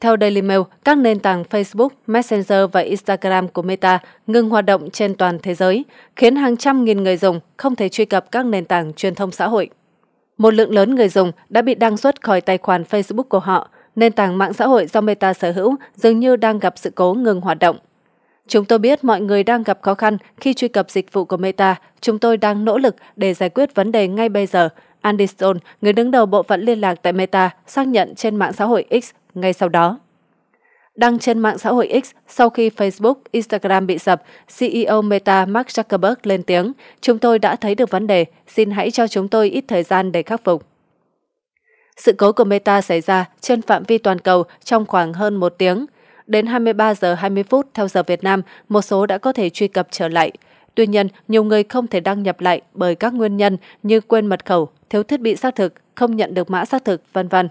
Theo Daily Mail, các nền tảng Facebook, Messenger và Instagram của Meta ngừng hoạt động trên toàn thế giới, khiến hàng trăm nghìn người dùng không thể truy cập các nền tảng truyền thông xã hội. Một lượng lớn người dùng đã bị đăng xuất khỏi tài khoản Facebook của họ. Nền tảng mạng xã hội do Meta sở hữu dường như đang gặp sự cố ngừng hoạt động. Chúng tôi biết mọi người đang gặp khó khăn khi truy cập dịch vụ của Meta. Chúng tôi đang nỗ lực để giải quyết vấn đề ngay bây giờ, Andy Stone, người đứng đầu bộ phận liên lạc tại Meta, xác nhận trên mạng xã hội X ngay sau đó. Đăng trên mạng xã hội X sau khi Facebook, Instagram bị sập, CEO Meta Mark Zuckerberg lên tiếng, chúng tôi đã thấy được vấn đề, xin hãy cho chúng tôi ít thời gian để khắc phục. Sự cố của Meta xảy ra trên phạm vi toàn cầu trong khoảng hơn một tiếng. Đến 23 giờ 20 phút theo giờ Việt Nam, một số đã có thể truy cập trở lại. Tuy nhiên, nhiều người không thể đăng nhập lại bởi các nguyên nhân như quên mật khẩu, thiếu thiết bị xác thực, không nhận được mã xác thực, vân vân.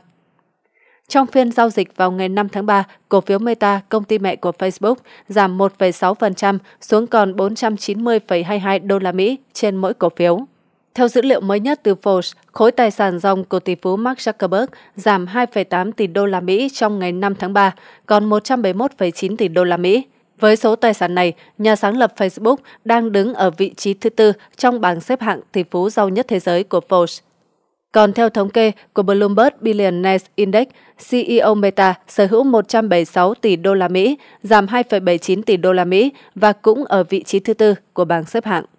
Trong phiên giao dịch vào ngày 5 tháng 3, cổ phiếu Meta, công ty mẹ của Facebook, giảm 1,6% xuống còn 490,22 đô la Mỹ trên mỗi cổ phiếu. Theo dữ liệu mới nhất từ Forbes, khối tài sản dòng của tỷ phú Mark Zuckerberg giảm 2,8 tỷ đô la Mỹ trong ngày 5 tháng 3, còn 171,9 tỷ đô la Mỹ. Với số tài sản này, nhà sáng lập Facebook đang đứng ở vị trí thứ tư trong bảng xếp hạng tỷ phú giàu nhất thế giới của Forbes. Còn theo thống kê của Bloomberg Billionaires Index, CEO Meta sở hữu 176 tỷ đô la Mỹ, giảm 2,79 tỷ đô la Mỹ và cũng ở vị trí thứ tư của bảng xếp hạng.